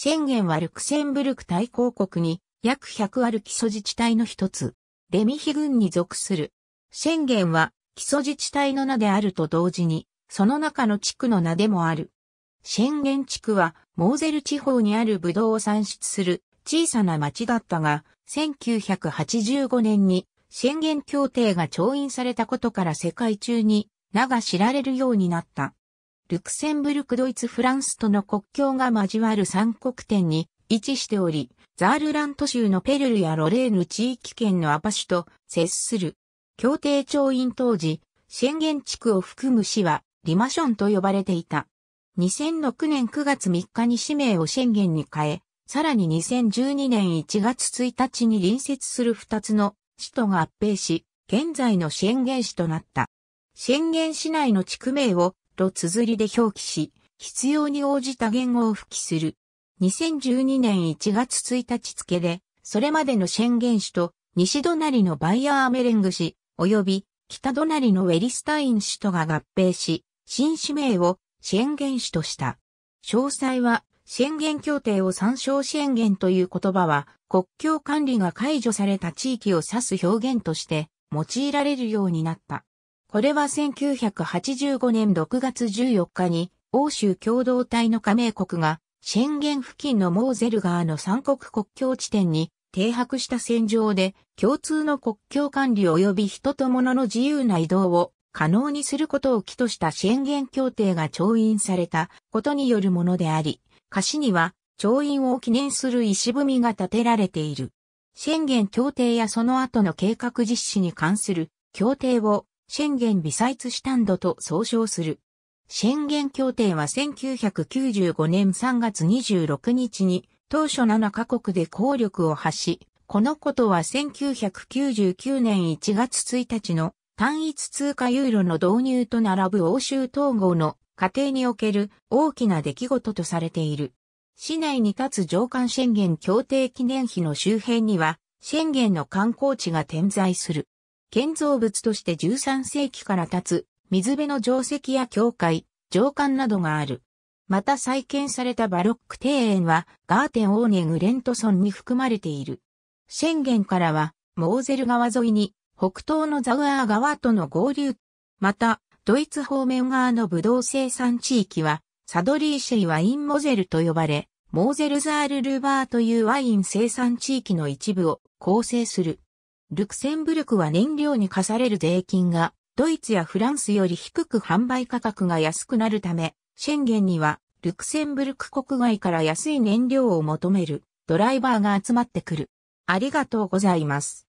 宣言はルクセンブルク大公国に約100ある基礎自治体の一つ、レミヒ群に属する。宣言は基礎自治体の名であると同時に、その中の地区の名でもある。宣言地区はモーゼル地方にあるブドウを産出する小さな町だったが、1985年に宣言協定が調印されたことから世界中に名が知られるようになった。ルクセンブルクドイツフランスとの国境が交わる三国点に位置しており、ザールラント州のペルルやロレーヌ地域圏のアパシュと接する。協定調印当時、宣言地区を含む市はリマションと呼ばれていた。2006年9月3日に氏名を宣言に変え、さらに2012年1月1日に隣接する2つの市と合併し、現在の宣言市となった。宣言市内の地区名をと綴りで表記し、必要に応じた言語を付記する。2012年1月1日付で、それまでの宣言主と西隣のバイアーメレング市、及び北隣のウェリスタイン市とが合併し、新市名を宣言主とした。詳細は、宣言協定を参照宣言という言葉は、国境管理が解除された地域を指す表現として用いられるようになった。これは1985年6月14日に欧州共同体の加盟国がシェンゲン付近のモーゼル川の三国国境地点に停泊した戦場で共通の国境管理及び人と物の自由な移動を可能にすることを基としたシェンゲン協定が調印されたことによるものであり、歌詞には調印を記念する石踏みが建てられている。シェンゲン協定やその後の計画実施に関する協定をシェンゲンビサイツシタンドと総称する。シェンゲン協定は1995年3月26日に当初7カ国で効力を発し、このことは1999年1月1日の単一通貨ユーロの導入と並ぶ欧州統合の過程における大きな出来事とされている。市内に立つ上官シェンゲン協定記念碑の周辺には、シェンゲンの観光地が点在する。建造物として13世紀から経つ、水辺の定石や教会、上官などがある。また再建されたバロック庭園は、ガーテンオーネグレント村に含まれている。シェンゲンからは、モーゼル川沿いに、北東のザウアー川との合流。また、ドイツ方面側のブドウ生産地域は、サドリーシェイワインモゼルと呼ばれ、モーゼルザールルバーというワイン生産地域の一部を構成する。ルクセンブルクは燃料に課される税金が、ドイツやフランスより低く販売価格が安くなるため、シェンゲンには、ルクセンブルク国外から安い燃料を求める、ドライバーが集まってくる。ありがとうございます。